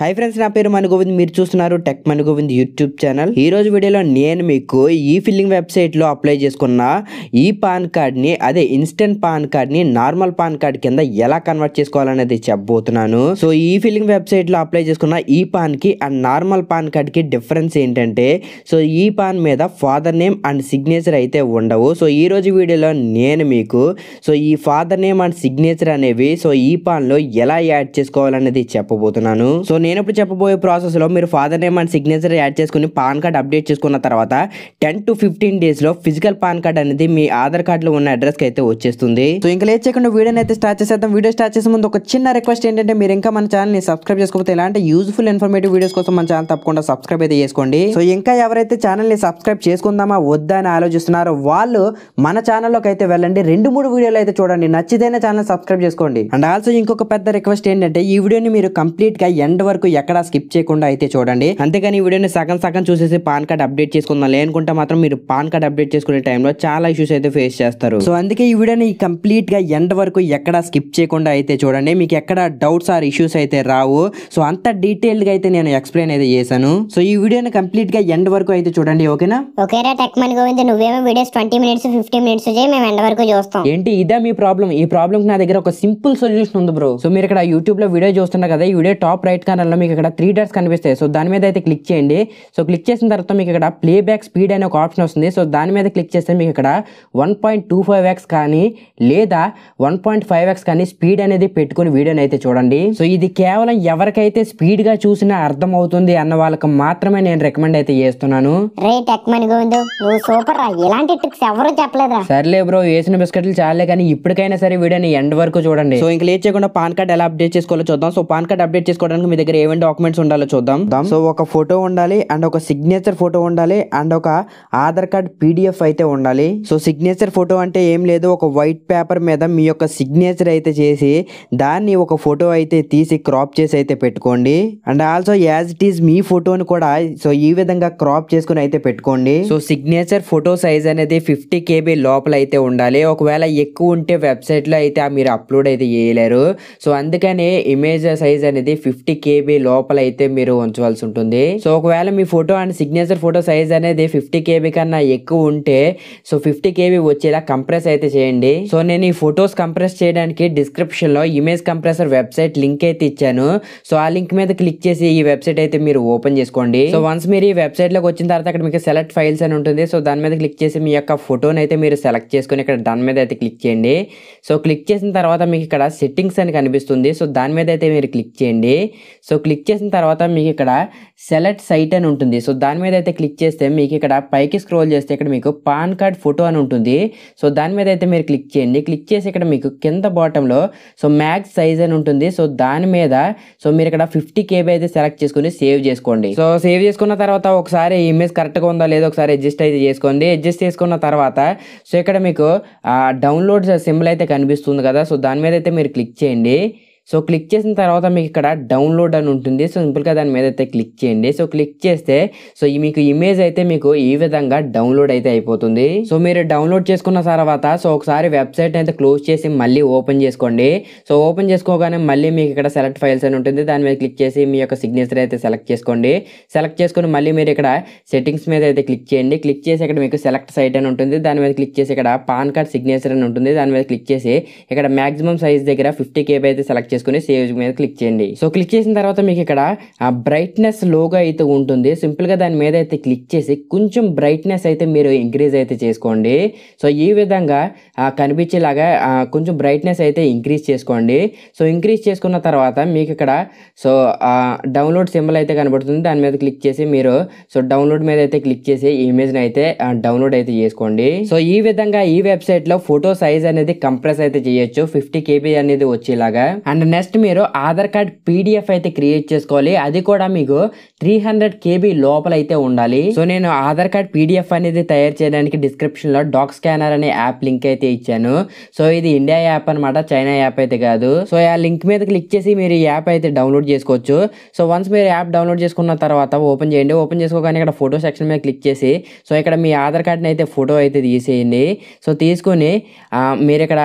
Hi friends నా పేరు మనుగోవింద్ మీరు చూస్తున్నారు టెక్ మనుగోవింద్ యూట్యూబ్ ఛానల్ ఈ రోజు వీడియోలో నేను మీకు ఈ ఫిల్లింగ్ వెబ్సైట్లో అప్లై చేసుకున్న ఈ పాన్ కార్డ్ని అదే ఇన్స్టెంట్ పాన్ కార్డ్ని నార్మల్ పాన్ కార్డ్ కింద ఎలా కన్వర్ట్ చేసుకోవాలనేది చెప్పబోతున్నాను సో ఈ ఫిల్లింగ్ వెబ్సైట్లో అప్లై చేసుకున్న ఈ పాన్కి అండ్ నార్మల్ పాన్ కార్డ్కి డిఫరెన్స్ ఏంటంటే సో ఈ పాన్ మీద ఫాదర్ నేమ్ అండ్ సిగ్నేచర్ అయితే ఉండవు సో ఈ రోజు వీడియోలో నేను మీకు సో ఈ ఫాదర్ నేమ్ అండ్ సిగ్నేచర్ అనేవి సో ఈ పాన్లో ఎలా యాడ్ చేసుకోవాలనేది చెప్పబోతున్నాను సో నేను ఇప్పుడు చెప్పబోయే ప్రాసెస్లో మీరు father name and signature add చేసుకుని పాన్ కార్డ్ అప్డేట్ చేసుకున్న తర్వాత టెన్ టు ఫిఫ్టీన్ డేస్లో ఫిజికల్ పాన్ కార్డ్ అనేది మీ ఆధార్ కార్డులో ఉన్న అడ్రస్కి అయితే వచ్చేస్తుంది సో ఇంకా లేదు చేయకుండా వీడియోని అయితే స్టార్ట్ చేసేద్దాం వీడియో స్టార్ట్ చేసే ముందు ఒక చిన్న రిక్వెస్ట్ ఏంటంటే మీరు ఇంకా మన ఛానల్ని సబ్స్క్రైబ్ చేసుకోకపోతే ఇలాంటి యూజ్ఫుల్ ఇన్ఫర్మేటివ్ వీడియోస్ కోసం మన ఛానల్ తప్పకుండా సబ్స్క్రైబ్ అయితే చేసుకోండి సో ఇంకా ఎవరైతే ఛానల్ని సబ్స్క్రైబ్ చేసుకుందామా వద్దా అని ఆలోచిస్తున్నారో వాళ్ళు మన ఛానల్లోకి అయితే వెళ్ళండి రెండు మూడు వీడియోలు అయితే చూడండి నచ్చితేనే ఛానల్ సబ్స్క్రైబ్ చేసుకోండి అండ్ ఆల్సో ఇంకొక పెద్ద రిక్వెస్ట్ ఏంటంటే ఈ వీడియోని మీరు కంప్లీట్గా ఎండ్ వరకు వరకు ఎక్కడా స్కిప్ చేయకుండా అయితే చూడండి అంతేకాని ఈ వీడియోని సగం సగం చూసేసి పాన్ కార్డ్ అప్డేట్ చేసుకుందాం లేనుకుంటే మాత్రం మీరు పాన్ కార్డ్ అప్డేట్ చేసుకునే టైంలో చాలా ఇష్యూస్ అయితే ఫేస్ చేస్తారు సో అందుకే ఈ వీడియోని కంప్లీట్ గా ఎండ్ వరకు ఎక్కడా స్కిప్ చేయకుండా అయితే చూడండి మీకు ఎక్కడ డౌట్స్ ఆర్ ఇష్యూస్ అయితే రావు సో అంత డీటెయిల్డ్ గా అయితే నేను ఎక్స్ప్లెయిన్ అయితే చేశాను సో ఈ వీడియోని కంప్లీట్ గా ఎండ్ వరకు అయితే చూడండి ఓకేనా ట్వంటీ మినిట్స్ ఫిఫ్టీ మినిట్స్ వరకు ఏంటి ఇదే మీ ప్రాబ్లం ఈ ప్రాబ్లం నా దగ్గర ఒక సింపుల్ సొల్యూషన్ ఉంది బ్రో సో మీరు ఇక్కడ యూట్యూబ్ లో వీడియో చూస్తున్నారు కదా ఈ వీడియో టాప్ రైట్ కానీ ఆప్షన్లో మీకు ఇక్కడ త్రీ డర్స్ కనిపిస్తాయి సో దాని మీద అయితే క్లిక్ చేయండి సో క్లిక్ చేసిన తర్వాత మీకు ఇక్కడ ప్లేబ్యాక్ స్పీడ్ అనే ఒక ఆప్షన్ వస్తుంది సో దాని మీద క్లిక్ చేస్తే మీకు ఇక్కడ one point two five x కానీ లేదా వన్ పాయింట్ ఫైవ్ ఎక్స్ కానీ స్పీడ్ అనేది పెట్టుకుని వీడియోని అయితే చూడండి సో ఇది కేవలం ఎవరికైతే స్పీడ్గా చూసినా అర్థం అవుతుంది అన్న వాళ్ళకి మాత్రమే నేను రికమెండ్ అయితే చేస్తున్నాను సర్లే బ్రో వేసిన బిస్కెట్లు చాలే కానీ ఇప్పటికైనా సరే వీడియోని ఎండ్ వరకు చూడండి సో ఇంకా లేట్ చేయకుండా పాన్ కార్డ్ ఎలా అప్డేట్ చేసుకోవాలో చూద్దాం సో పాన్ కార్డ్ అప్డేట్ చేసుకోవడానికి మీ దగ్గర ఏమేమి డాక్యుమెంట్స్ ఉండాలో చూద్దాం సో ఒక ఫోటో ఉండాలి అండ్ ఒక సిగ్నేచర్ ఫోటో ఉండాలి అండ్ ఒక ఆధార్ కార్డ్ పీడిఎఫ్ అయితే ఉండాలి సో సిగ్నేచర్ ఫోటో అంటే ఏం లేదు ఒక వైట్ పేపర్ మీద మీ యొక్క సిగ్నేచర్ అయితే చేసి దాన్ని ఒక ఫోటో అయితే తీసి క్రాప్ చేసి అయితే పెట్టుకోండి and also as it is మీ ఫోటోని కూడా సో ఈ విధంగా క్రాప్ చేసుకుని అయితే పెట్టుకోండి సో సిగ్నేచర్ ఫోటో సైజ్ అనేది ఫిఫ్టీ కేబీ లోపల అయితే ఉండాలి ఒకవేళ ఎక్కువ ఉంటే వెబ్సైట్లో అయితే మీరు అప్లోడ్ అయితే చేయలేరు సో అందుకనే ఇమేజ్ సైజ్ అనేది ఫిఫ్టీ కేబీ లోపల అయితే మీరు ఉంచవలసి ఉంటుంది సో ఒకవేళ మీ photo and signature photo size అనేది ఫిఫ్టీ కేబీ కన్నా ఎక్కువ ఉంటే సో ఫిఫ్టీ కేబీ వచ్చేలా కంప్రెస్ అయితే చేయండి సో నేను ఈ ఫొటోస్ కంప్రెస్ చేయడానికి డిస్క్రిప్షన్లో ఇమేజ్ కంప్రెసర్ వెబ్సైట్ లింక్ అయితే ఇచ్చాను సో ఆ లింక్ మీద క్లిక్ చేసి ఈ వెబ్సైట్ అయితే మీరు ఓపెన్ చేసుకోండి సో వన్స్ మీరు ఈ వెబ్సైట్లోకి వచ్చిన తర్వాత అక్కడ మీకు సెలెక్ట్ ఫైల్స్ అని ఉంటుంది సో దాని మీద క్లిక్ చేసి మీ యొక్క ఫోటోని అయితే మీరు సెలెక్ట్ చేసుకుని ఇక్కడ దాని మీద అయితే క్లిక్ చేయండి సో క్లిక్ చేసిన తర్వాత మీకు ఇక్కడ సెట్టింగ్స్ అని కనిపిస్తుంది సో దాని మీద అయితే మీరు క్లిక్ చేయండి సో క్లిక్ చేసిన తర్వాత మీకు ఇక్కడ సెలెక్ట్ సైట్ అని ఉంటుంది సో దాని మీద అయితే క్లిక్ చేస్తే మీకు ఇక్కడ పైకి స్క్రోల్ చేస్తే ఇక్కడ మీకు పాన్ కార్డ్ ఫోటో అని ఉంటుంది సో దాని మీద అయితే మీరు క్లిక్ చేయండి క్లిక్ చేసి ఇక్కడ మీకు కింద బాటంలో సో మ్యాక్స్ సైజ్ అని ఉంటుంది సో దాని మీద సో మీరు ఇక్కడ ఫిఫ్టీ కేబీ అయితే సెలెక్ట్ చేసుకుని సేవ్ చేసుకోండి సో సేవ్ చేసుకున్న తర్వాత ఒకసారి ఇమేజ్ కరెక్ట్గా ఉందా లేదో ఒకసారి అడ్జస్ట్ అయితే చేసుకోండి అడ్జస్ట్ చేసుకున్న తర్వాత సో ఇక్కడ మీకు డౌన్లోడ్ సింబల్ అయితే కనిపిస్తుంది కదా సో దాని మీద అయితే మీరు క్లిక్ చేయండి సో క్లిక్ చేసిన తర్వాత మీకు ఇక్కడ డౌన్లోడ్ అని ఉంటుంది సో సింపుల్గా దాని మీద అయితే క్లిక్ చేయండి సో క్లిక్ చేస్తే సో మీకు ఇమేజ్ అయితే మీకు ఈ విధంగా డౌన్లోడ్ అయితే అయిపోతుంది సో మీరు డౌన్లోడ్ చేసుకున్న తర్వాత సో ఒకసారి వెబ్సైట్ అయితే క్లోజ్ చేసి మళ్ళీ ఓపెన్ చేసుకోండి సో ఓపెన్ చేసుకోగానే మళ్ళీ మీకు ఇక్కడ సెలెక్ట్ ఫైల్స్ అని ఉంటుంది దాని మీద క్లిక్ చేసి మీ యొక్క సిగ్నేచర్ అయితే సెలెక్ట్ చేసుకోండి సెలెక్ట్ చేసుకుని మళ్ళీ మీరు ఇక్కడ సెట్టింగ్స్ మీద అయితే క్లిక్ చేయండి క్లిక్ చేసి ఇక్కడ మీకు సెలెక్ట్ సైట్ అని ఉంటుంది దాని మీద క్లిక్ చేసి ఇక్కడ పాన్ కార్డ్ సిగ్నేచర్ అని ఉంటుంది దాని మీద క్లిక్ చేసి ఇక్కడ మాక్సిమం సైజ్ దగ్గర ఫిఫ్టీ కేబీ అయితే సెలెక్ట్ చేసుకుని సేవ్ మీద క్లిక్ చేయండి సో క్లిక్ చేసిన తర్వాత మీకు ఇక్కడ ఆ బ్రైట్నెస్ లోగా అయితే ఉంటుంది సింపుల్గా దాని మీద అయితే క్లిక్ చేసి కొంచెం బ్రైట్నెస్ అయితే మీరు ఇంక్రీజ్ అయితే చేసుకోండి సో ఈ విధంగా కనిపించేలాగా కొంచెం బ్రైట్నెస్ అయితే ఇంక్రీజ్ చేసుకోండి సో ఇంక్రీజ్ చేసుకున్న తర్వాత మీకు ఇక్కడ సో డౌన్లోడ్ సింబల్ అయితే కనబడుతుంది దాని మీద క్లిక్ చేసి మీరు సో డౌన్లోడ్ మీద అయితే క్లిక్ చేసి ఇమేజ్ని అయితే డౌన్లోడ్ అయితే చేసుకోండి సో ఈ విధంగా ఈ వెబ్సైట్లో ఫోటో సైజ్ అనేది కంప్రెస్ అయితే చేయొచ్చు ఫిఫ్టీ కేబీ అనేది వచ్చేలాగా అండ్ నెక్స్ట్ మీరు ఆధార్ కార్డ్ పీడిఎఫ్ అయితే క్రియేట్ చేసుకోవాలి అది కూడా మీకు త్రీ హండ్రెడ్ కేబీ లోపల అయితే ఉండాలి సో నేను ఆధార్ కార్డ్ పీడిఎఫ్ అనేది తయారు చేయడానికి డిస్క్రిప్షన్లో డాక్ స్కానర్ అనే యాప్ లింక్ అయితే ఇచ్చాను సో ఇది ఇండియా యాప్ అనమాట చైనా యాప్ అయితే కాదు సో ఆ లింక్ మీద క్లిక్ చేసి మీరు ఈ యాప్ అయితే డౌన్లోడ్ చేసుకోవచ్చు సో వన్స్ మీరు యాప్ డౌన్లోడ్ చేసుకున్న తర్వాత ఓపెన్ చేయండి ఓపెన్ చేసుకోగానే ఇక్కడ ఫోటో సెక్షన్ మీద క్లిక్ చేసి సో ఇక్కడ మీ ఆధార్ కార్డ్ని అయితే ఫోటో అయితే తీసేయండి సో తీసుకొని మీరు ఇక్కడ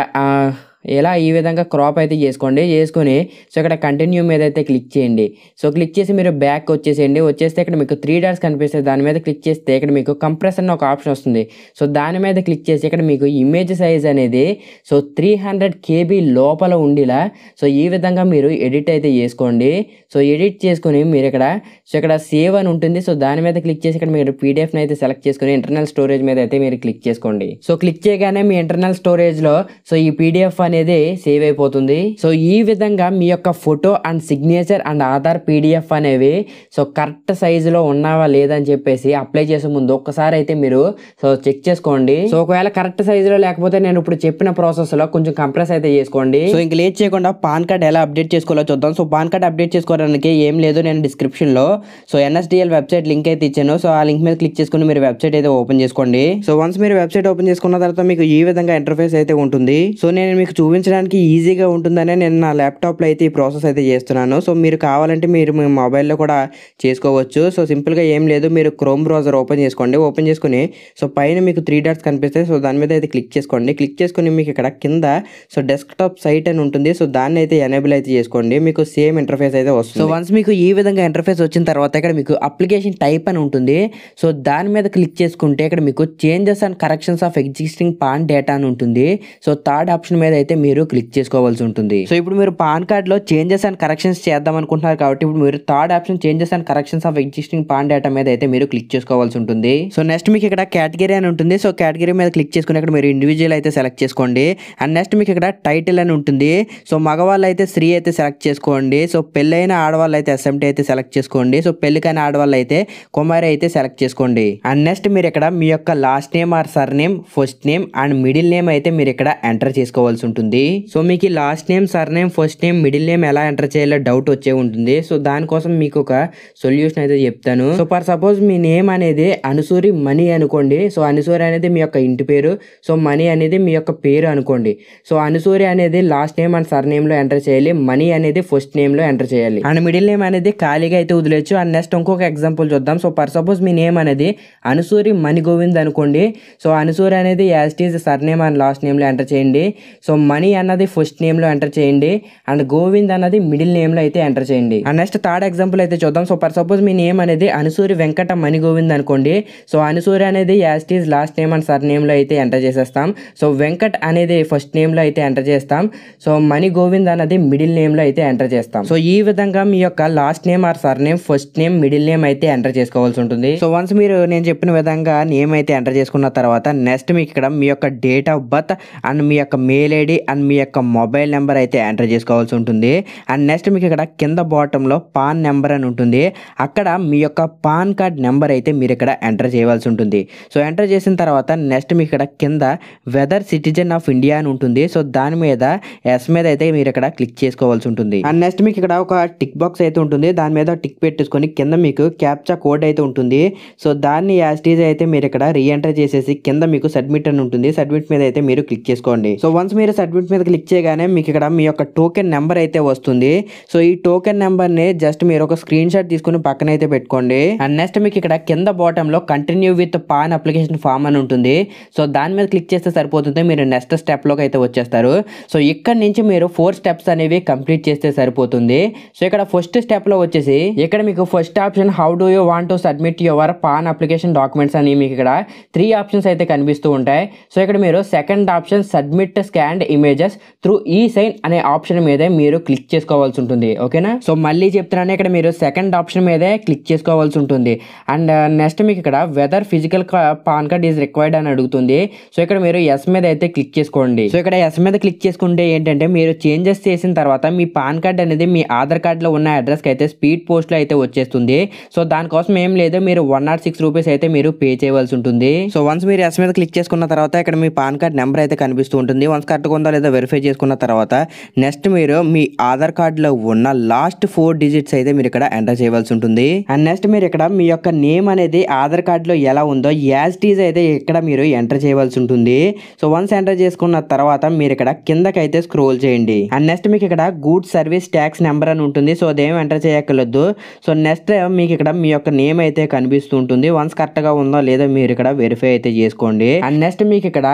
ఇలా ఈ విధంగా క్రాప్ అయితే చేసుకోండి చేసుకొని సో ఇక్కడ కంటిన్యూ మీద అయితే క్లిక్ చేయండి సో క్లిక్ చేసి మీరు బ్యాక్ వచ్చేసేయండి వచ్చేస్తే ఇక్కడ మీకు త్రీ డార్స్ కనిపిస్తుంది దాని మీద క్లిక్ చేస్తే ఇక్కడ మీకు అన్న ఒక ఆప్షన్ వస్తుంది సో దాని మీద క్లిక్ చేసి ఇక్కడ మీకు ఇమేజ్ సైజ్ అనేది సో త్రీ హండ్రెడ్ కేబీ లోపల ఉండేలా సో ఈ విధంగా మీరు ఎడిట్ అయితే చేసుకోండి సో ఎడిట్ చేసుకొని మీరు ఇక్కడ సో ఇక్కడ సేవ్ అని ఉంటుంది సో దాని మీద క్లిక్ చేసి ఇక్కడ మీరు పీడిఎఫ్ని అయితే సెలెక్ట్ చేసుకుని ఇంటర్నల్ స్టోరేజ్ మీద అయితే మీరు క్లిక్ చేసుకోండి సో క్లిక్ చేయగానే మీ ఇంటర్నల్ స్టోరేజ్లో సో ఈ పీడిఎఫ్ అని అనేది సేవ్ అయిపోతుంది సో ఈ విధంగా మీ యొక్క photo and signature and Aadhaar PDF అనేవి సో కరెక్ట్ సైజులో ఉన్నావా లేదని చెప్పేసి అప్లై చేసే ముందు ఒక్కసారి అయితే మీరు సో చెక్ చేసుకోండి సో ఒకవేళ కరెక్ట్ సైజులో లేకపోతే నేను ఇప్పుడు చెప్పిన ప్రాసెస్లో కొంచెం కంప్రెస్ అయితే చేసుకోండి సో ఇంక లేట్ చేయకుండా పాన్ కార్డ్ ఎలా అప్డేట్ చేసుకోవాలో చూద్దాం సో పాన్ కార్డ్ అప్డేట్ చేసుకోవడానికి ఏం లేదు నేను డిస్క్రిప్షన్లో సో ఎన్ఎస్డిఎల్ వెబ్సైట్ లింక్ అయితే ఇచ్చాను సో ఆ లింక్ మీద క్లిక్ చేసుకుని మీరు వెబ్సైట్ అయితే ఓపెన్ చేసుకోండి సో వన్స్ మీరు వెబ్సైట్ ఓపెన్ చేసుకున్న తర్వాత మీకు ఈ విధంగా ఇంటర్ఫేస్ అయితే ఉంటుంది సో నేను మీకు చూపించడానికి ఈజీగా ఉంటుందనే నేను నా ల్యాప్టాప్లో అయితే ఈ ప్రాసెస్ అయితే చేస్తున్నాను సో మీరు కావాలంటే మీరు మీ మొబైల్లో కూడా చేసుకోవచ్చు సో సింపుల్గా ఏం లేదు మీరు క్రోమ్ బ్రౌజర్ ఓపెన్ చేసుకోండి ఓపెన్ చేసుకుని సో పైన మీకు త్రీ డాట్స్ కనిపిస్తాయి సో దాని మీద అయితే క్లిక్ చేసుకోండి క్లిక్ చేసుకుని మీకు ఇక్కడ కింద సో డెస్క్టాప్ సైట్ అని ఉంటుంది సో దాన్ని అయితే ఎనేబుల్ అయితే చేసుకోండి మీకు సేమ్ ఇంటర్ఫేస్ అయితే వస్తుంది సో వన్స్ మీకు ఈ విధంగా ఇంటర్ఫేస్ వచ్చిన తర్వాత ఇక్కడ మీకు అప్లికేషన్ టైప్ అని ఉంటుంది సో దాని మీద క్లిక్ చేసుకుంటే ఇక్కడ మీకు changes and corrections of existing PAN data అని ఉంటుంది సో థర్డ్ ఆప్షన్ మీద అయితే అయితే మీరు క్లిక్ చేసుకోవాల్సి ఉంటుంది సో ఇప్పుడు మీరు పాన్ కార్డ్ లో చేంజెస్ అండ్ కరెక్షన్స్ చేద్దాం అనుకుంటున్నారు కాబట్టి ఇప్పుడు మీరు third option changes and corrections of existing PAN data మీద అయితే మీరు క్లిక్ చేసుకోవాల్సి ఉంటుంది సో నెక్స్ట్ మీకు ఇక్కడ కేటగిరీ అని ఉంటుంది సో కేటగిరీ మీద క్లిక్ చేసుకుని ఇక్కడ మీరు ఇండివిజువల్ అయితే సెలెక్ట్ చేసుకోండి అండ్ నెక్స్ట్ మీకు ఇక్కడ టైటిల్ అని ఉంటుంది సో మగవాళ్ళు అయితే స్త్రీ అయితే సెలెక్ట్ చేసుకోండి సో పెళ్ళైన ఆడవాళ్ళు అయితే అసెంబ్లీ అయితే సెలెక్ట్ చేసుకోండి సో పెళ్లికైన ఆడవాళ్ళు అయితే కుమారి అయితే సెలెక్ట్ చేసుకోండి అండ్ నెక్స్ట్ మీరు ఇక్కడ మీ యొక్క last name or surname first name and middle name అయితే మీరు ఇక్కడ ఎంటర్ చేసుకోవాల్సి ఉంటుంది ఉంటుంది సో మీకు last name surname first name middle name ఎలా ఎంటర్ చేయాలో డౌట్ వచ్చే ఉంటుంది సో దానికోసం మీకు ఒక సొల్యూషన్ అయితే చెప్తాను సో ఫర్ సపోజ్ మీ నేమ్ అనేది అనుసూరి మనీ అనుకోండి సో అనుసూరి అనేది మీ యొక్క ఇంటి పేరు సో మనీ అనేది మీ యొక్క పేరు అనుకోండి సో అనుసూరి అనేది last name and surname లో ఎంటర్ చేయాలి మనీ అనేది ఫస్ట్ నేమ్ లో ఎంటర్ చేయాలి అండ్ మిడిల్ నేమ్ అనేది ఖాళీగా అయితే వదిలేచ్చు అండ్ నెక్స్ట్ ఇంకొక ఎగ్జాంపుల్ చూద్దాం సో ఫర్ సపోజ్ మీ నేమ్ అనేది అనుసూరి మణి గోవింద్ అనుకోండి సో అనుసూరి అనేది as it is surname and last నేమ్లో ఎంటర్ చేయండి సో మణి అన్నది ఫస్ట్ నేమ్లో ఎంటర్ చేయండి అండ్ గోవింద్ అన్నది మిడిల్ నేమ్లో అయితే ఎంటర్ చేయండి అండ్ నెక్స్ట్ థర్డ్ ఎగ్జాంపుల్ అయితే చూద్దాం సో ఫర్ సపోజ్ మీ నేమ్ అనేది అనుసూరి వెంకట మణి గోవింద్ అనుకోండి సో అనుసూరి అనేది as it is last name and సర్ నేమ్లో అయితే ఎంటర్ చేసేస్తాం సో వెంకట్ అనేది ఫస్ట్ నేమ్లో అయితే ఎంటర్ చేస్తాం సో మణి గోవింద్ అన్నది మిడిల్ నేమ్లో అయితే ఎంటర్ చేస్తాం సో ఈ విధంగా మీ యొక్క last name or surname first name middle name అయితే ఎంటర్ చేసుకోవాల్సి ఉంటుంది సో వన్స్ మీరు నేను చెప్పిన విధంగా నేమ్ అయితే ఎంటర్ చేసుకున్న తర్వాత నెక్స్ట్ మీకు ఇక్కడ మీ యొక్క డేట్ ఆఫ్ బర్త్ అండ్ మీ యొక్క మెయిల్ ఐడి చేయండి అండ్ మీ యొక్క మొబైల్ నెంబర్ అయితే ఎంటర్ చేసుకోవాల్సి ఉంటుంది అండ్ నెక్స్ట్ మీకు ఇక్కడ కింద బాటంలో పాన్ నెంబర్ అని ఉంటుంది అక్కడ మీ యొక్క పాన్ కార్డ్ నెంబర్ అయితే మీరు ఇక్కడ ఎంటర్ చేయవలసి ఉంటుంది సో ఎంటర్ చేసిన తర్వాత నెక్స్ట్ మీకు ఇక్కడ కింద వెదర్ సిటిజన్ ఆఫ్ ఇండియా అని ఉంటుంది సో దాని మీద ఎస్ మీద అయితే మీరు ఇక్కడ క్లిక్ చేసుకోవాల్సి ఉంటుంది అండ్ నెక్స్ట్ మీకు ఇక్కడ ఒక టిక్ బాక్స్ అయితే ఉంటుంది దాని మీద టిక్ పెట్టేసుకొని కింద మీకు క్యాప్చా కోడ్ అయితే ఉంటుంది సో దాన్ని యాస్టీజ్ అయితే మీరు ఇక్కడ రీఎంటర్ చేసేసి కింద మీకు సబ్మిట్ అని ఉంటుంది సబ్మిట్ మీద అయితే మీరు క్లిక్ చేసుకోండి సో వన్స్ మీరు సబ్మిట్ మీద క్లిక్ చేయగానే మీకు ఇక్కడ మీ యొక్క టోకెన్ నెంబర్ అయితే వస్తుంది సో ఈ టోకెన్ నెంబర్ని జస్ట్ మీరు ఒక స్క్రీన్ షాట్ తీసుకుని పక్కన అయితే పెట్టుకోండి అండ్ నెక్స్ట్ మీకు ఇక్కడ కింద బాటంలో continue with PAN application form అని ఉంటుంది సో దాని మీద క్లిక్ చేస్తే సరిపోతుంది మీరు నెక్స్ట్ స్టెప్లోకి అయితే వచ్చేస్తారు సో ఇక్కడ నుంచి మీరు ఫోర్ స్టెప్స్ అనేవి కంప్లీట్ చేస్తే సరిపోతుంది సో ఇక్కడ ఫస్ట్ స్టెప్లో వచ్చేసి ఇక్కడ మీకు first option how do you want to submit your PAN application documents అని మీకు ఇక్కడ త్రీ ఆప్షన్స్ అయితే కనిపిస్తూ ఉంటాయి సో ఇక్కడ మీరు second option submit scanned images through e sign అనే ఆప్షన్ మీదే మీరు క్లిక్ చేసుకోవాల్సి ఉంటుంది ఓకేనా సో మళ్ళీ చెప్తున్నాను ఇక్కడ మీరు సెకండ్ ఆప్షన్ మీదే క్లిక్ చేసుకోవాల్సి ఉంటుంది అండ్ నెక్స్ట్ uh, మీకు ఇక్కడ whether physical PAN card is required అని అడుగుతుంది సో ఇక్కడ మీరు ఎస్ మీద అయితే క్లిక్ చేసుకోండి సో ఇక్కడ ఎస్ మీద క్లిక్ చేసుకుంటే ఏంటంటే మీరు చేంజెస్ చేసిన తర్వాత మీ పాన్ కార్డ్ అనేది మీ ఆధార్ కార్డ్లో ఉన్న అడ్రస్కి అయితే స్పీడ్ పోస్ట్లో అయితే వచ్చేస్తుంది సో దానికోసం ఏం లేదు మీరు వన్ నాట్ సిక్స్ రూపీస్ అయితే మీరు పే చేయవలసి ఉంటుంది సో వన్స్ మీరు ఎస్ మీద క్లిక్ చేసుకున్న తర్వాత ఇక్కడ మీ పాన్ కార్డ్ నెంబర్ అయితే కనిపిస్తూ ఉంటుంది వన్స్ కరెక్ట్గా ఉందా లేదా వెరిఫై చేసుకున్న తర్వాత నెక్స్ట్ మీరు మీ ఆధార్ కార్డులో ఉన్న లాస్ట్ ఫోర్ డిజిట్స్ అయితే మీరు ఇక్కడ ఎంటర్ చేయవలసి ఉంటుంది అండ్ నెక్స్ట్ మీరు ఇక్కడ మీ యొక్క నేమ్ అనేది ఆధార్ కార్డులో ఎలా ఉందో యాజ్ టీజ్ అయితే ఇక్కడ మీరు ఎంటర్ చేయవలసి ఉంటుంది సో వన్స్ ఎంటర్ చేసుకున్న తర్వాత మీరు ఇక్కడ కిందకైతే స్క్రోల్ చేయండి అండ్ నెక్స్ట్ మీకు ఇక్కడ గూడ్ సర్వీస్ ట్యాక్స్ నెంబర్ అని ఉంటుంది సో అదేమి ఎంటర్ చేయక్కర్లేదు సో నెక్స్ట్ మీకు ఇక్కడ మీ యొక్క నేమ్ అయితే కనిపిస్తూ ఉంటుంది వన్స్ కరెక్ట్గా ఉందో లేదో మీరు ఇక్కడ వెరిఫై అయితే చేసుకోండి అండ్ నెక్స్ట్ మీకు ఇక్కడ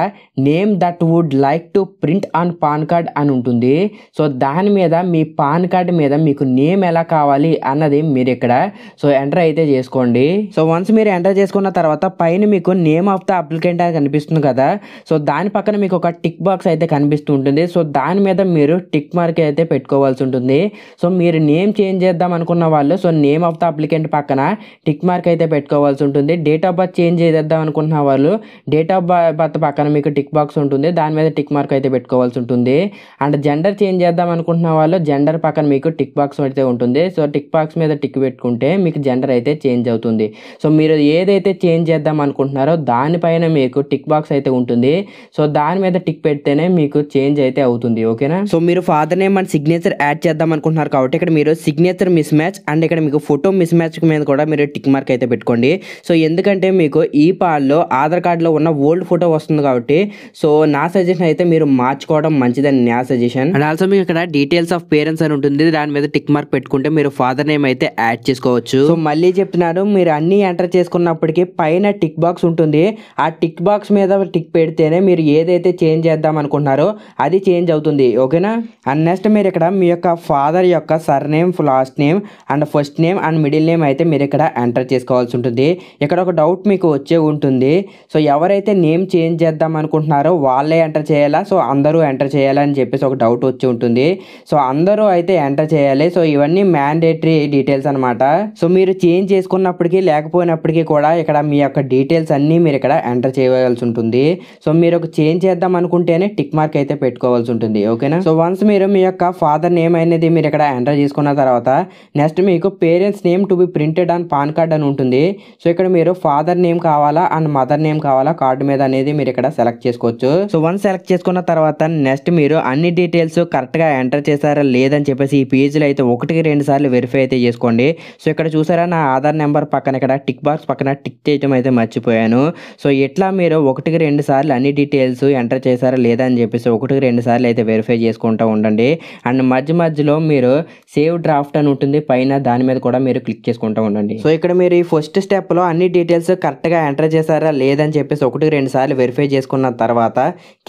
name that would like to print print on PAN card అని ఉంటుంది సో దాని మీద మీ పాన్ కార్డ్ మీద మీకు నేమ్ ఎలా కావాలి అన్నది మీరు ఇక్కడ సో ఎంటర్ అయితే చేసుకోండి సో వన్స్ మీరు ఎంటర్ చేసుకున్న తర్వాత పైన మీకు నేమ్ ఆఫ్ ద అప్లికెంట్ అని కనిపిస్తుంది కదా సో దాని పక్కన మీకు ఒక టిక్ బాక్స్ అయితే కనిపిస్తూ ఉంటుంది సో దాని మీద మీరు టిక్ మార్క్ అయితే పెట్టుకోవాల్సి ఉంటుంది సో మీరు నేమ్ చేంజ్ చేద్దాం అనుకున్న వాళ్ళు so name of the applicant పక్కన టిక్ మార్క్ అయితే పెట్టుకోవాల్సి ఉంటుంది డేట్ ఆఫ్ బర్త్ చేంజ్ చేద్దాం అనుకుంటున్న వాళ్ళు డేట్ ఆఫ్ బర్త్ పక్కన మీకు టిక్ బాక్స్ ఉంటుంది దాని మీద టిక్ మార్క్ అయితే పెట్టుకోవాల్సి ఉంటుంది అండ్ జెండర్ చేంజ్ చేద్దాం అనుకుంటున్న వాళ్ళు జెండర్ పక్కన మీకు టిక్ బాక్స్ అయితే ఉంటుంది సో టిక్ బాక్స్ మీద టిక్ పెట్టుకుంటే మీకు జెండర్ అయితే చేంజ్ అవుతుంది సో మీరు ఏదైతే చేంజ్ చేద్దాం అనుకుంటున్నారో దానిపైన మీకు టిక్ బాక్స్ అయితే ఉంటుంది సో దాని మీద టిక్ పెడితేనే మీకు చేంజ్ అయితే అవుతుంది ఓకేనా సో మీరు father name and signature add చేద్దాం అనుకుంటున్నారు కాబట్టి ఇక్కడ మీరు సిగ్నేచర్ మిస్ మ్యాచ్ అండ్ ఇక్కడ మీకు ఫోటో మిస్ మ్యాచ్ మీద కూడా మీరు టిక్ మార్క్ అయితే పెట్టుకోండి సో ఎందుకంటే మీకు ఈ పాల్లో ఆధార్ కార్డులో ఉన్న ఓల్డ్ ఫోటో వస్తుంది కాబట్టి సో నా సజెషన్ అయితే మీరు మార్చి మార్చుకోవడం మంచిదని నా సజెషన్ అండ్ ఆల్సో మీకు ఇక్కడ డీటెయిల్స్ ఆఫ్ పేరెంట్స్ అని ఉంటుంది దాని మీద టిక్ మార్క్ పెట్టుకుంటే మీరు ఫాదర్ నేమ్ అయితే యాడ్ చేసుకోవచ్చు సో మళ్ళీ చెప్తున్నారు మీరు అన్ని ఎంటర్ చేసుకున్నప్పటికీ పైన టిక్ బాక్స్ ఉంటుంది ఆ టిక్ బాక్స్ మీద టిక్ పెడితేనే మీరు ఏదైతే చేంజ్ చేద్దాం అనుకుంటున్నారో అది చేంజ్ అవుతుంది ఓకేనా అండ్ నెక్స్ట్ మీరు ఇక్కడ మీ యొక్క ఫాదర్ యొక్క surname last name and first name and middle name అయితే మీరు ఇక్కడ ఎంటర్ చేసుకోవాల్సి ఉంటుంది ఇక్కడ ఒక డౌట్ మీకు వచ్చే ఉంటుంది సో ఎవరైతే నేమ్ చేంజ్ చేద్దాం అనుకుంటున్నారో వాళ్ళే ఎంటర్ చేయాలా సో అందరూ అందరూ ఎంటర్ చేయాలని చెప్పేసి ఒక డౌట్ వచ్చి ఉంటుంది సో అందరూ అయితే ఎంటర్ చేయాలి సో ఇవన్నీ మ్యాండేటరీ డీటెయిల్స్ అనమాట సో మీరు చేంజ్ చేసుకున్నప్పటికీ లేకపోయినప్పటికీ కూడా ఇక్కడ మీ యొక్క డీటెయిల్స్ అన్నీ మీరు ఇక్కడ ఎంటర్ చేయవలసి ఉంటుంది సో మీరు ఒక చేంజ్ చేద్దాం అనుకుంటేనే టిక్ మార్క్ అయితే పెట్టుకోవాల్సి ఉంటుంది ఓకేనా సో వన్స్ మీరు మీ యొక్క ఫాదర్ నేమ్ అనేది మీరు ఇక్కడ ఎంటర్ చేసుకున్న తర్వాత నెక్స్ట్ మీకు parents name to be printed and PAN card అని ఉంటుంది సో ఇక్కడ మీరు ఫాదర్ నేమ్ కావాలా అండ్ మదర్ నేమ్ కావాలా కార్డు మీద అనేది మీరు ఇక్కడ సెలెక్ట్ చేసుకోవచ్చు సో వన్స్ సెలెక్ట్ చేసుకున్న తర్వాత తర్వాత నెక్స్ట్ మీరు అన్ని డీటెయిల్స్ కరెక్ట్గా ఎంటర్ చేశారా లేదని చెప్పేసి ఈ పేజీలో అయితే ఒకటికి రెండు సార్లు వెరిఫై అయితే చేసుకోండి సో ఇక్కడ చూసారా నా ఆధార్ నెంబర్ పక్కన ఇక్కడ టిక్ బాక్స్ పక్కన టిక్ చేయడం అయితే మర్చిపోయాను సో ఇట్లా మీరు ఒకటికి రెండు సార్లు అన్ని డీటెయిల్స్ ఎంటర్ చేశారా లేదా అని చెప్పేసి ఒకటికి రెండు సార్లు అయితే వెరిఫై చేసుకుంటూ ఉండండి అండ్ మధ్య మధ్యలో మీరు సేవ్ డ్రాఫ్ట్ అని ఉంటుంది పైన దాని మీద కూడా మీరు క్లిక్ చేసుకుంటూ ఉండండి సో ఇక్కడ మీరు ఈ ఫస్ట్ స్టెప్లో అన్ని డీటెయిల్స్ కరెక్ట్గా ఎంటర్ చేశారా లేదని చెప్పేసి ఒకటికి రెండు సార్లు వెరిఫై చేసుకున్న తర్వాత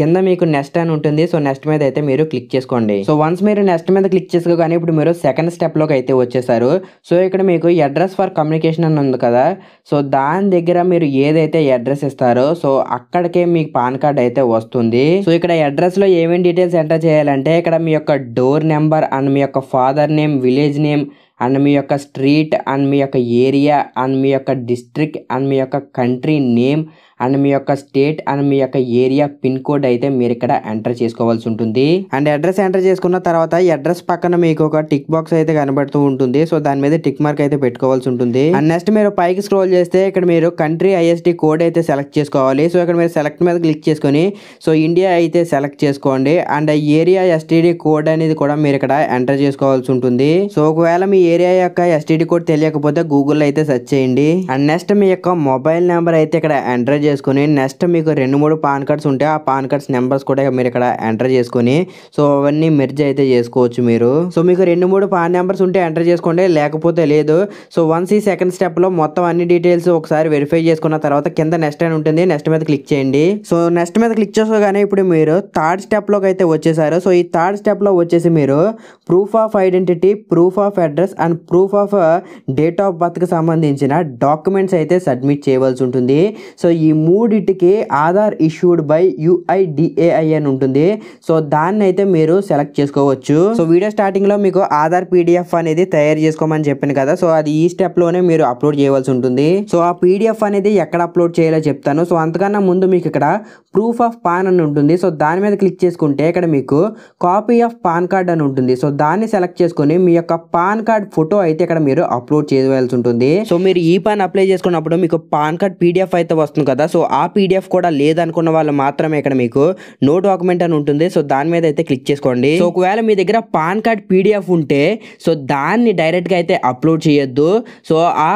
కింద మీకు నెక్స్ట్ అని అని ఉంటుంది సో నెక్స్ట్ మీద అయితే మీరు క్లిక్ చేసుకోండి సో వన్స్ మీరు నెక్స్ట్ మీద క్లిక్ చేసుకోగానే ఇప్పుడు మీరు సెకండ్ లోకి అయితే వచ్చేసారు సో ఇక్కడ మీకు అడ్రస్ ఫర్ కమ్యూనికేషన్ అని ఉంది కదా సో దాని దగ్గర మీరు ఏదైతే అడ్రస్ ఇస్తారో సో అక్కడికే మీకు పాన్ కార్డ్ అయితే వస్తుంది సో ఇక్కడ అడ్రస్ లో ఏమేమి డీటెయిల్స్ ఎంటర్ చేయాలంటే ఇక్కడ మీ యొక్క డోర్ నెంబర్ అండ్ మీ యొక్క father name village name and మీ యొక్క స్ట్రీట్ అండ్ మీ యొక్క ఏరియా అండ్ మీ యొక్క డిస్ట్రిక్ట్ అండ్ మీ యొక్క కంట్రీ నేమ్ అండ్ మీ యొక్క స్టేట్ అండ్ మీ యొక్క ఏరియా పిన్ కోడ్ అయితే మీరు ఇక్కడ ఎంటర్ చేసుకోవాల్సి ఉంటుంది అండ్ అడ్రస్ ఎంటర్ చేసుకున్న తర్వాత ఈ అడ్రస్ పక్కన మీకు ఒక టిక్ బాక్స్ అయితే కనబడుతూ ఉంటుంది సో దాని మీద టిక్ మార్క్ అయితే పెట్టుకోవాల్సి ఉంటుంది అండ్ నెక్స్ట్ మీరు పైకి స్క్రోల్ చేస్తే ఇక్కడ మీరు కంట్రీ ఐఎస్టీ కోడ్ అయితే సెలెక్ట్ చేసుకోవాలి సో ఇక్కడ మీరు సెలెక్ట్ మీద క్లిక్ చేసుకుని సో ఇండియా అయితే సెలెక్ట్ చేసుకోండి అండ్ ఏరియా ఎస్టీడీ కోడ్ అనేది కూడా మీరు ఇక్కడ ఎంటర్ చేసుకోవాల్సి ఉంటుంది సో ఒకవేళ మీ ఏరియా యొక్క ఎస్టీడీ కోడ్ తెలియకపోతే గూగుల్లో అయితే సెర్చ్ చేయండి అండ్ నెక్స్ట్ మీ యొక్క మొబైల్ నెంబర్ అయితే ఇక్కడ ఎంటర్ చేసుకొని నెక్స్ట్ మీకు రెండు మూడు పాన్ కార్డ్స్ ఉంటే ఆ పాన్ కార్డ్స్ నెంబర్స్ కూడా మీరు ఇక్కడ ఎంటర్ చేసుకొని సో అవన్నీ మెర్జ్ అయితే చేసుకోవచ్చు మీరు సో మీకు రెండు మూడు పాన్ నెంబర్స్ ఉంటే ఎంటర్ చేసుకోండి లేకపోతే లేదు సో వన్స్ ఈ సెకండ్ స్టెప్లో మొత్తం అన్ని డీటెయిల్స్ ఒకసారి వెరిఫై చేసుకున్న తర్వాత కింద నెక్స్ట్ అని ఉంటుంది నెక్స్ట్ మీద క్లిక్ చేయండి సో నెక్స్ట్ మీద క్లిక్ చేసుకోగానే ఇప్పుడు మీరు థర్డ్ స్టెప్లోకి అయితే వచ్చేసారు సో ఈ థర్డ్ స్టెప్లో వచ్చేసి మీరు proof of identity proof of address and proof of date of కి సంబంధించిన డాక్యుమెంట్స్ అయితే సబ్మిట్ చేయవలసి ఉంటుంది సో ఈ మూడిటికి ఆధార్ ఇష్యూడ్ బై యుఐడిఏఐ అని ఉంటుంది సో దాన్ని అయితే మీరు సెలెక్ట్ చేసుకోవచ్చు సో వీడియో స్టార్టింగ్లో మీకు ఆధార్ పీడిఎఫ్ అనేది తయారు చేసుకోమని చెప్పాను కదా సో అది ఈ స్టెప్ లోనే మీరు అప్లోడ్ చేయవలసి ఉంటుంది సో ఆ పీడిఎఫ్ అనేది ఎక్కడ అప్లోడ్ చేయాలో చెప్తాను సో అంతకన్నా ముందు మీకు ఇక్కడ ప్రూఫ్ ఆఫ్ పాన్ అని ఉంటుంది సో దాని మీద క్లిక్ చేసుకుంటే ఇక్కడ మీకు కాపీ ఆఫ్ పాన్ కార్డ్ అని ఉంటుంది సో దాన్ని సెలెక్ట్ చేసుకుని మీ యొక్క పాన్ కార్డ్ ఫోటో అయితే ఇక్కడ మీరు అప్లోడ్ చేయవలసి ఉంటుంది సో మీరు ఈ పాన్ అప్లై చేసుకున్నప్పుడు మీకు పాన్ కార్డ్ పీడిఎఫ్ అయితే వస్తుంది కదా సో ఆ పీడిఎఫ్ కూడా లేదనుకున్న వాళ్ళు మాత్రమే ఇక్కడ మీకు నో డాక్యుమెంట్ అని ఉంటుంది సో దాని మీద అయితే క్లిక్ చేసుకోండి సో ఒకవేళ మీ దగ్గర పాన్ కార్డ్ పీడిఎఫ్ ఉంటే సో దాన్ని డైరెక్ట్గా అయితే అప్లోడ్ చేయొద్దు సో ఆ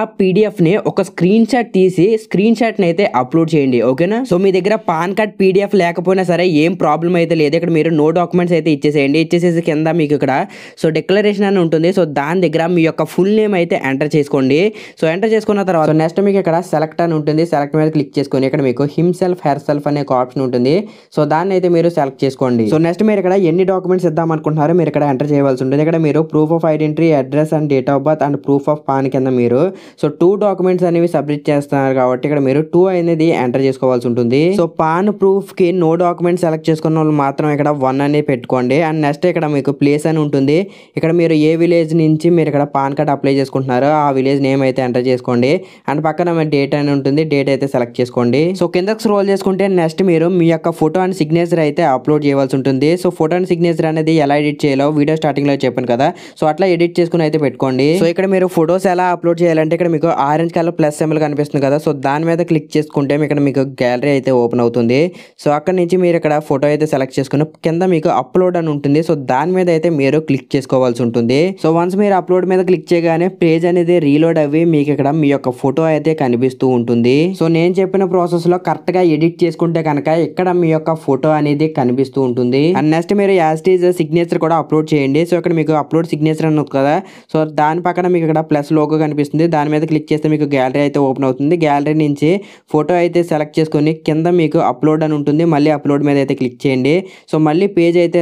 ని ఒక స్క్రీన్ షాట్ తీసి స్క్రీన్ షాట్ని అయితే అప్లోడ్ చేయండి ఓకేనా సో మీ దగ్గర పాన్ కార్డ్ పీడిఎఫ్ లేకపోయినా సరే ఏం ప్రాబ్లం అయితే లేదు ఇక్కడ మీరు నో డాక్యుమెంట్స్ అయితే ఇచ్చేసేయండి ఇచ్చేసేసి కింద మీకు ఇక్కడ సో డిక్లరేషన్ అని ఉంటుంది సో దాని దగ్గర మీ యొక్క ఫుల్ నేమ్ అయితే ఎంటర్ చేసుకోండి సో ఎంటర్ చేసుకున్న తర్వాత నెక్స్ట్ మీకు ఇక్కడ సెలెక్ట్ అని ఉంటుంది సెలెక్ట్ మీద క్లిక్ చేసుకొని చేసుకొని ఇక్కడ మీకు హిమ్సెల్ఫ్ హెర్ సెల్ఫ్ అనే ఒక ఆప్షన్ ఉంటుంది సో దాన్ని అయితే మీరు సెలెక్ట్ చేసుకోండి సో నెక్స్ట్ మీరు ఇక్కడ ఎన్ని డాక్యుమెంట్స్ ఇద్దాం అనుకుంటున్నారో మీరు ఇక్కడ ఎంటర్ చేయవలసి ఉంటుంది ఇక్కడ మీరు proof of identity address and date of birth and proof of PAN కింద మీరు సో టూ డాక్యుమెంట్స్ అనేవి సబ్మిట్ చేస్తున్నారు కాబట్టి ఇక్కడ మీరు టూ అనేది ఎంటర్ చేసుకోవాల్సి ఉంటుంది సో పాన్ ప్రూఫ్ కి నో డాక్యుమెంట్ సెలెక్ట్ చేసుకున్న వాళ్ళు మాత్రం ఇక్కడ వన్ అనేది పెట్టుకోండి అండ్ నెక్స్ట్ ఇక్కడ మీకు ప్లేస్ అని ఉంటుంది ఇక్కడ మీరు ఏ విలేజ్ నుంచి మీరు ఇక్కడ పాన్ కార్డ్ అప్లై చేసుకుంటున్నారో ఆ విలేజ్ నేమ్ అయితే ఎంటర్ చేసుకోండి అండ్ పక్కన డేట్ అని ఉంటుంది డేట్ అయితే సెలెక్ట్ చేసుకోండి చేసుకోండి సో కిందకు స్క్రోల్ చేసుకుంటే నెక్స్ట్ మీరు మీ యొక్క ఫోటో అండ్ సిగ్నేచర్ అయితే అప్లోడ్ చేయాల్సి ఉంటుంది సో ఫోటో అండ్ సిగ్నేచర్ అనేది ఎలా ఎడిట్ చేయాలో వీడియో స్టార్టింగ్ లో చెప్పాను కదా సో అట్లా ఎడిట్ చేసుకుని అయితే పెట్టుకోండి సో ఇక్కడ మీరు ఫోటోస్ ఎలా అప్లోడ్ చేయాలంటే ఇక్కడ మీకు ఆరెంజ్ కలర్ ప్లస్ సింబల్ కనిపిస్తుంది కదా సో దాని మీద క్లిక్ చేసుకుంటే ఇక్కడ మీకు గ్యాలరీ అయితే ఓపెన్ అవుతుంది సో అక్కడ నుంచి మీరు ఇక్కడ ఫోటో అయితే సెలెక్ట్ చేసుకుని కింద మీకు అప్లోడ్ అని ఉంటుంది సో దాని మీద అయితే మీరు క్లిక్ చేసుకోవాల్సి ఉంటుంది సో వన్స్ మీరు అప్లోడ్ మీద క్లిక్ చేయగానే పేజ్ అనేది రీలోడ్ అవి మీకు ఇక్కడ మీ యొక్క ఫోటో అయితే కనిపిస్తూ ఉంటుంది సో నేను చెప్పిన ప్రాసెస్లో కరెక్ట్గా ఎడిట్ చేసుకుంటే కనుక ఇక్కడ మీ యొక్క ఫోటో అనేది కనిపిస్తూ ఉంటుంది అండ్ నెక్స్ట్ మీరు యాస్టీజ్ సిగ్నేచర్ కూడా అప్లోడ్ చేయండి సో ఇక్కడ మీకు అప్లోడ్ సిగ్నేచర్ అని కదా సో దాని పక్కన మీకు ఇక్కడ ప్లస్ లోగో కనిపిస్తుంది దాని మీద క్లిక్ చేస్తే మీకు గ్యాలరీ అయితే ఓపెన్ అవుతుంది గ్యాలరీ నుంచి ఫోటో అయితే సెలెక్ట్ చేసుకొని కింద మీకు అప్లోడ్ అని ఉంటుంది మళ్ళీ అప్లోడ్ మీద అయితే క్లిక్ చేయండి సో మళ్ళీ పేజ్ అయితే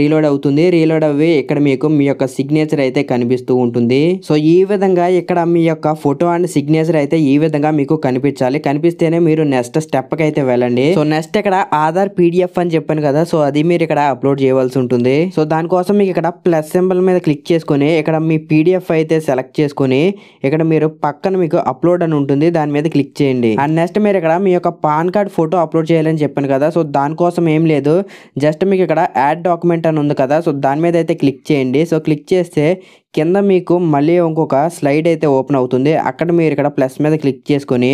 రీలోడ్ అవుతుంది రీలోడ్ అవి ఇక్కడ మీకు మీ యొక్క సిగ్నేచర్ అయితే కనిపిస్తూ ఉంటుంది సో ఈ విధంగా ఇక్కడ మీ యొక్క ఫోటో అండ్ సిగ్నేచర్ అయితే ఈ విధంగా మీకు కనిపించాలి కనిపిస్తేనే మీరు నెక్స్ట్ స్టెప్కి అయితే వెళ్ళండి సో నెక్స్ట్ ఇక్కడ ఆధార్ పీడిఎఫ్ అని చెప్పాను కదా సో అది మీరు ఇక్కడ అప్లోడ్ చేయవలసి ఉంటుంది సో దానికోసం మీకు ఇక్కడ ప్లస్ సింబల్ మీద క్లిక్ చేసుకుని ఇక్కడ మీ పీడిఎఫ్ అయితే సెలెక్ట్ చేసుకుని ఇక్కడ మీరు పక్కన మీకు అప్లోడ్ అని ఉంటుంది దాని మీద క్లిక్ చేయండి అండ్ నెక్స్ట్ మీరు ఇక్కడ మీ యొక్క పాన్ కార్డ్ ఫోటో అప్లోడ్ చేయాలని చెప్పాను కదా సో దానికోసం ఏం లేదు జస్ట్ మీకు ఇక్కడ యాడ్ డాక్యుమెంట్ అని ఉంది కదా సో దాని మీద అయితే క్లిక్ చేయండి సో క్లిక్ చేస్తే కింద మీకు మళ్ళీ ఇంకొక స్లైడ్ అయితే ఓపెన్ అవుతుంది అక్కడ మీరు ఇక్కడ ప్లస్ మీద క్లిక్ చేసుకొని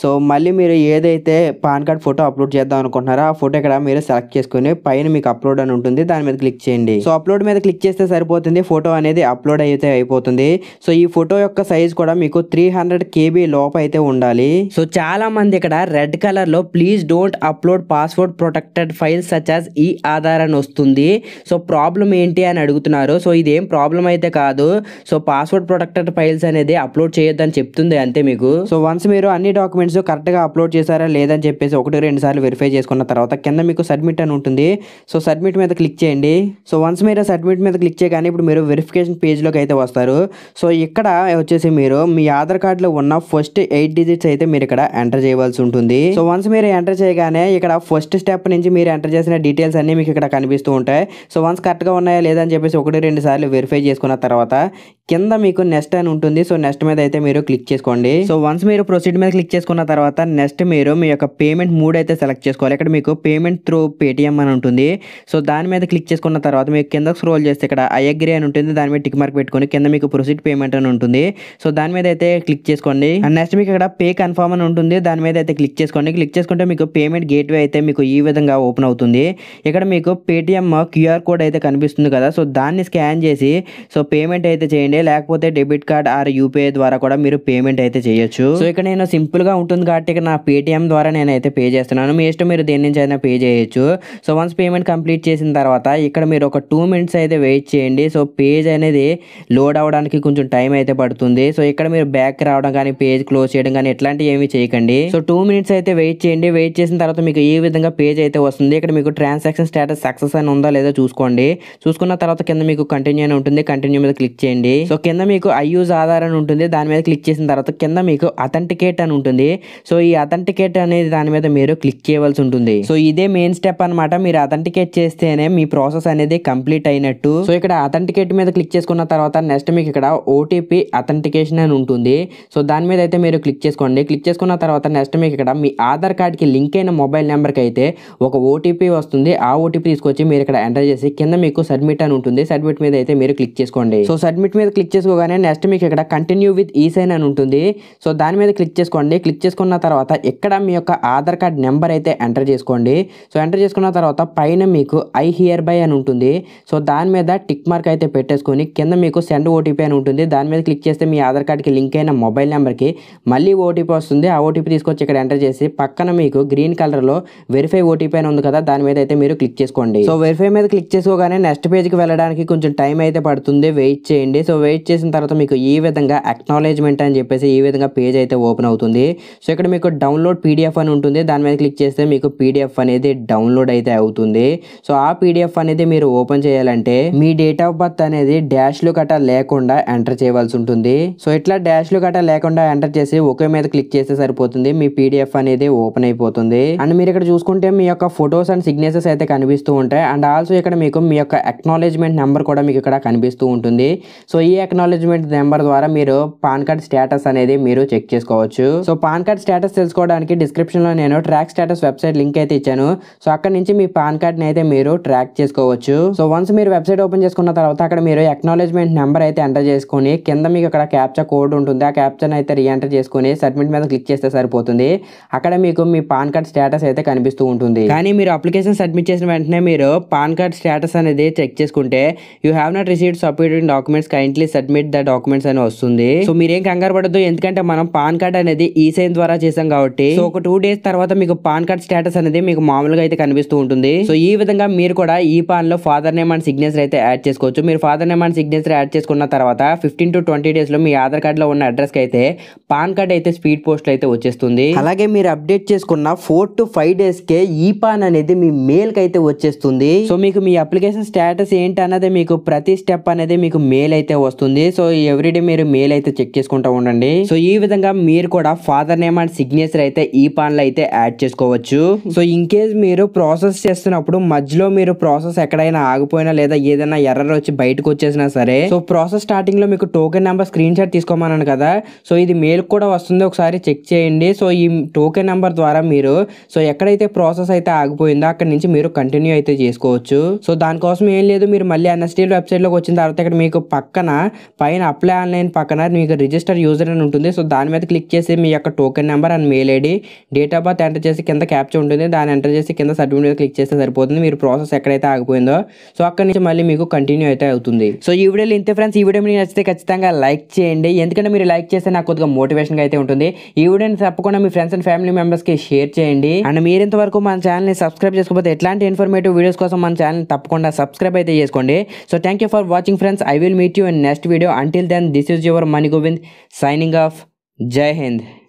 సో మళ్ళీ మీరు ఏదైతే పాన్ కార్డ్ ఫోటో అప్లోడ్ చేద్దాం అనుకుంటున్నారో ఆ ఫోటో ఇక్కడ మీరు సెలెక్ట్ చేసుకొని పైన మీకు అప్లోడ్ అని ఉంటుంది దాని మీద క్లిక్ చేయండి సో అప్లోడ్ మీద క్లిక్ చేస్తే సరిపోతుంది ఫోటో అనేది అప్లోడ్ అయితే అయిపోతుంది సో ఈ ఫోటో యొక్క సైజ్ కూడా మీకు త్రీ హండ్రెడ్ కేబీ లోపు అయితే ఉండాలి సో చాలా మంది ఇక్కడ రెడ్ కలర్ లో please don't upload password protected file such e Aadhaar అని వస్తుంది సో ప్రాబ్లం ఏంటి అని అడుగుతున్నారు సో ఇదేం ప్రాబ్లం అయితే కాదు కాదు సో పాస్వర్డ్ ప్రొటెక్టెడ్ ఫైల్స్ అనేది అప్లోడ్ చేయొద్దని చెప్తుంది అంతే మీకు సో వన్స్ మీరు అన్ని డాక్యుమెంట్స్ కరెక్ట్గా అప్లోడ్ చేశారా లేదని చెప్పేసి ఒకటి రెండు సార్లు వెరిఫై చేసుకున్న తర్వాత కింద మీకు సబ్మిట్ అని ఉంటుంది సో సబ్మిట్ మీద క్లిక్ చేయండి సో వన్స్ మీరు సబ్మిట్ మీద క్లిక్ చేయగానే ఇప్పుడు మీరు వెరిఫికేషన్ పేజ్లోకి అయితే వస్తారు సో ఇక్కడ వచ్చేసి మీరు మీ ఆధార్ కార్డులో ఉన్న ఫస్ట్ ఎయిట్ డిజిట్స్ అయితే మీరు ఇక్కడ ఎంటర్ చేయవలసి ఉంటుంది సో వన్స్ మీరు ఎంటర్ చేయగానే ఇక్కడ ఫస్ట్ స్టెప్ నుంచి మీరు ఎంటర్ చేసిన డీటెయిల్స్ అన్నీ మీకు ఇక్కడ కనిపిస్తూ ఉంటాయి సో వన్స్ కరెక్ట్గా ఉన్నాయా లేదని చెప్పేసి ఒకటి రెండు సార్లు వెరిఫై చేసుకున్న తర్వాత తర్వాత కింద మీకు నెక్స్ట్ అని ఉంటుంది సో నెక్స్ట్ మీద అయితే మీరు క్లిక్ చేసుకోండి సో వన్స్ మీరు ప్రొసీడ్ మీద క్లిక్ చేసుకున్న తర్వాత నెక్స్ట్ మీరు మీ యొక్క పేమెంట్ మూడ్ అయితే సెలెక్ట్ చేసుకోవాలి ఇక్కడ మీకు పేమెంట్ త్రూ పేటిఎం అని ఉంటుంది సో దాని మీద క్లిక్ చేసుకున్న తర్వాత మీకు కింద స్క్రోల్ చేస్తే ఇక్కడ అయగ్రీ అని ఉంటుంది దాని మీద టిక్ మార్క్ పెట్టుకొని కింద మీకు ప్రొసీడ్ పేమెంట్ అని ఉంటుంది సో దాని మీద అయితే క్లిక్ చేసుకోండి అండ్ నెక్స్ట్ మీకు ఇక్కడ పే కన్ఫర్మ్ అని ఉంటుంది దాని మీద అయితే క్లిక్ చేసుకోండి క్లిక్ చేసుకుంటే మీకు పేమెంట్ గేట్వే అయితే మీకు ఈ విధంగా ఓపెన్ అవుతుంది ఇక్కడ మీకు పేటిఎం క్యూఆర్ కోడ్ అయితే కనిపిస్తుంది కదా సో దాన్ని స్కాన్ చేసి సో పేమెంట్ పేమెంట్ అయితే చేయండి లేకపోతే డెబిట్ కార్డ్ ఆర్ యూపీఐ ద్వారా కూడా మీరు పేమెంట్ అయితే చేయొచ్చు సో ఇక్కడ నేను సింపుల్ గా ఉంటుంది కాబట్టి ఇక్కడ నా పేటిఎం ద్వారా నేనైతే పే చేస్తున్నాను మీ ఇష్టం మీరు దేని నుంచి అయినా పే చేయొచ్చు సో వన్స్ పేమెంట్ కంప్లీట్ చేసిన తర్వాత ఇక్కడ మీరు ఒక టూ మినిట్స్ అయితే వెయిట్ చేయండి సో పేజ్ అనేది లోడ్ అవడానికి కొంచెం టైం అయితే పడుతుంది సో ఇక్కడ మీరు బ్యాక్ రావడం కానీ పేజ్ క్లోజ్ చేయడం కానీ ఇట్లాంటివి ఏమి చేయకండి సో టూ మినిట్స్ అయితే వెయిట్ చేయండి వెయిట్ చేసిన తర్వాత మీకు ఈ విధంగా పేజ్ అయితే వస్తుంది ఇక్కడ మీకు ట్రాన్సాక్షన్ స్టేటస్ సక్సెస్ అని ఉందా లేదా చూసుకోండి చూసుకున్న తర్వాత కింద మీకు కంటిన్యూ అని ఉంటుంది కంటిన్యూ మీద క్లిక్ క్లిక్ చేయండి సో కింద మీకు ఐయూజ్ ఆధార్ అని ఉంటుంది దాని మీద క్లిక్ చేసిన తర్వాత కింద మీకు అథెంటికేట్ అని ఉంటుంది సో ఈ అథెంటికేట్ అనేది దాని మీద మీరు క్లిక్ చేయవలసి ఉంటుంది సో ఇదే మెయిన్ స్టెప్ అనమాట మీరు అథెంటికేట్ చేస్తేనే మీ ప్రాసెస్ అనేది కంప్లీట్ అయినట్టు సో ఇక్కడ అథెంటికేట్ మీద క్లిక్ చేసుకున్న తర్వాత నెక్స్ట్ మీకు ఇక్కడ ఓటీపీ అథెంటికేషన్ అని ఉంటుంది సో దాని మీద అయితే మీరు క్లిక్ చేసుకోండి క్లిక్ చేసుకున్న తర్వాత నెక్స్ట్ మీకు ఇక్కడ మీ ఆధార్ కార్డ్కి లింక్ అయిన మొబైల్ నెంబర్కి అయితే ఒక ఓటీపీ వస్తుంది ఆ ఓటీపీ తీసుకొచ్చి మీరు ఇక్కడ ఎంటర్ చేసి కింద మీకు సబ్మిట్ అని ఉంటుంది సబ్మిట్ మీద అయితే మీరు క్లిక్ చేసుకోండి సో సబ్మిట్ మీద క్లిక్ చేసుకోగానే నెక్స్ట్ మీకు ఇక్కడ కంటిన్యూ విత్ ఈ సైన్ అని ఉంటుంది సో దాని మీద క్లిక్ చేసుకోండి క్లిక్ చేసుకున్న తర్వాత ఇక్కడ మీ యొక్క ఆధార్ కార్డ్ నెంబర్ అయితే ఎంటర్ చేసుకోండి సో ఎంటర్ చేసుకున్న తర్వాత పైన మీకు ఐ హియర్ బై అని ఉంటుంది సో దాని మీద టిక్ మార్క్ అయితే పెట్టేసుకొని కింద మీకు సెండ్ ఓటీపీ అని ఉంటుంది దాని మీద క్లిక్ చేస్తే మీ ఆధార్ కార్డ్కి లింక్ అయిన మొబైల్ నెంబర్కి మళ్ళీ ఓటీపీ వస్తుంది ఆ ఓటీపీ తీసుకొచ్చి ఇక్కడ ఎంటర్ చేసి పక్కన మీకు గ్రీన్ కలర్లో వెరిఫై ఓటీపీ అని ఉంది కదా దాని మీద అయితే మీరు క్లిక్ చేసుకోండి సో వెరిఫై మీద క్లిక్ చేసుకోగానే నెక్స్ట్ పేజ్కి వెళ్ళడానికి కొంచెం టైం అయితే పడుతుంది వెయిట్ చేయండి సో వెయిట్ చేసిన తర్వాత మీకు ఈ విధంగా అక్నాలజ్మెంట్ అని చెప్పేసి ఈ విధంగా పేజ్ అయితే ఓపెన్ అవుతుంది సో ఇక్కడ మీకు డౌన్లోడ్ పీడిఎఫ్ అని ఉంటుంది దాని మీద క్లిక్ చేస్తే మీకు పీడిఎఫ్ అనేది డౌన్లోడ్ అయితే అవుతుంది సో ఆ పీడిఎఫ్ అనేది మీరు ఓపెన్ చేయాలంటే మీ డేట్ ఆఫ్ బర్త్ అనేది డాష్లు గట్రా లేకుండా ఎంటర్ చేయవలసి ఉంటుంది సో ఇట్లా డాష్లు గట్రా లేకుండా ఎంటర్ చేసి ఒకే మీద క్లిక్ చేస్తే సరిపోతుంది మీ పీడిఎఫ్ అనేది ఓపెన్ అయిపోతుంది అండ్ మీరు ఇక్కడ చూసుకుంటే మీ యొక్క ఫొటోస్ అండ్ సిగ్నేచర్స్ అయితే కనిపిస్తూ ఉంటాయి అండ్ ఆల్సో ఇక్కడ మీకు మీ యొక్క అక్నాలజ్మెంట్ నెంబర్ కూడా మీకు ఇక్కడ కనిపిస్తూ ఉంటుంది సో ఈ అక్నాలజ్మెంట్ నెంబర్ ద్వారా మీరు పాన్ కార్డ్ స్టేటస్ అనేది మీరు చెక్ చేసుకోవచ్చు సో పాన్ కార్డ్ స్టేటస్ తెలుసుకోవడానికి డిస్క్రిప్షన్లో నేను ట్రాక్ స్టేటస్ వెబ్సైట్ లింక్ అయితే ఇచ్చాను సో అక్కడ నుంచి మీ పాన్ కార్డ్ని అయితే మీరు ట్రాక్ చేసుకోవచ్చు సో వన్స్ మీరు వెబ్సైట్ ఓపెన్ చేసుకున్న తర్వాత అక్కడ మీరు అక్నాలెడ్జ్మెంట్ నెంబర్ అయితే ఎంటర్ చేసుకుని కింద మీకు అక్కడ క్యాప్చర్ కోడ్ ఉంటుంది ఆ క్యాప్చర్ అయితే రీఎంటర్ చేసుకుని సబ్మిట్ మీద క్లిక్ చేస్తే సరిపోతుంది అక్కడ మీకు మీ పాన్ కార్డ్ స్టేటస్ అయితే కనిపిస్తూ ఉంటుంది కానీ మీరు అప్లికేషన్ సబ్మిట్ చేసిన వెంటనే మీరు పాన్ కార్డ్ స్టేటస్ అనేది చెక్ చేసుకుంటే you have not receive submitted document documents kindly submit the documents అని వస్తుంది సో మీరేం కంగారు పడద్దు ఎందుకంటే మనం పాన్ కార్డ్ అనేది ఈ ద్వారా చేసాం కాబట్టి సో ఒక టూ డేస్ తర్వాత మీకు పాన్ కార్డ్ స్టేటస్ అనేది మీకు మామూలుగా అయితే కనిపిస్తూ ఉంటుంది సో ఈ విధంగా మీరు కూడా ఈ పాన్ లో ఫాదర్ నేమ్ అండ్ సిగ్నేచర్ అయితే యాడ్ చేసుకోవచ్చు మీరు father name and signature add చేసుకున్న తర్వాత ఫిఫ్టీన్ టు ట్వంటీ డేస్ లో మీ ఆధార్ కార్డ్ లో ఉన్న అడ్రస్ అయితే పాన్ కార్డ్ అయితే స్పీడ్ పోస్ట్ అయితే వచ్చేస్తుంది అలాగే మీరు అప్డేట్ చేసుకున్న ఫోర్ టు ఫైవ్ డేస్ కే ఈ పాన్ అనేది మీ మెయిల్ కి అయితే వచ్చేస్తుంది సో మీకు మీ అప్లికేషన్ స్టేటస్ ఏంటి అన్నది మీకు ప్రతి స్టెప్ అనేది మీకు మెయిల్ అయితే వస్తుంది సో ఎవ్రీడే మీరు మెయిల్ అయితే చెక్ చేసుకుంటూ ఉండండి సో ఈ విధంగా మీరు కూడా ఫాదర్ నేమ్ అండ్ సిగ్నేచర్ అయితే ఈ లో అయితే యాడ్ చేసుకోవచ్చు సో ఇన్ కేస్ మీరు ప్రాసెస్ చేస్తున్నప్పుడు మధ్యలో మీరు ప్రాసెస్ ఎక్కడైనా ఆగిపోయినా లేదా ఏదైనా ఎర్రర్ వచ్చి బయటకు వచ్చేసినా సరే సో ప్రాసెస్ స్టార్టింగ్ లో మీకు టోకెన్ నెంబర్ స్క్రీన్ షాట్ తీసుకోమన్నాను కదా సో ఇది మెయిల్ కూడా వస్తుంది ఒకసారి చెక్ చేయండి సో ఈ టోకెన్ నెంబర్ ద్వారా మీరు సో ఎక్కడైతే ప్రాసెస్ అయితే ఆగిపోయిందో అక్కడ నుంచి మీరు కంటిన్యూ అయితే చేసుకోవచ్చు సో దానికోసం ఏం లేదు మీరు మళ్ళీ వెబ్సైట్ లోకి వచ్చిన తర్వాత ఇక్కడ మీకు పక్కన పైన అప్లై ఆన్లైన్ పక్కన మీకు రిజిస్టర్ యూజర్ అని ఉంటుంది సో దాని మీద క్లిక్ చేసి మీ యొక్క token number and mail ID date of birth enter చేసి కింద క్యాప్చర్ ఉంటుంది దాన్ని ఎంటర్ చేసి కింద సర్టిఫికేట్ మీద క్లిక్ చేస్తే సరిపోతుంది మీరు ప్రాసెస్ ఎక్కడైతే ఆగిపోయిందో సో అక్కడి నుంచి మళ్ళీ మీకు కంటిన్యూ అయితే అవుతుంది సో ఈ వీడియోలో ఇంతే ఫ్రెండ్స్ ఈ వీడియో మీకు నచ్చితే ఖచ్చితంగా లైక్ చేయండి ఎందుకంటే మీరు లైక్ చేస్తే నాకు కొద్దిగా మోటివేషన్గా అయితే ఉంటుంది ఈ వీడియోని తప్పకుండా మీ ఫ్రెండ్స్ అండ్ ఫ్యామిలీ మెంబర్స్కి షేర్ చేయండి అండ్ మీరు ఇంతవరకు మన ఛానల్ని సబ్స్క్రైబ్ చేసుకోకపోతే ఎట్లాంటి ఇన్ఫర్మేటివ్ వీడియోస్ కోసం మన ఛానల్ తప్పకుండా సబ్స్క్రైబ్ అయితే చేసుకోండి so thank for watching friends I will will meet you in next video. Until then, this is your Mani Govind signing off. Jai Hind.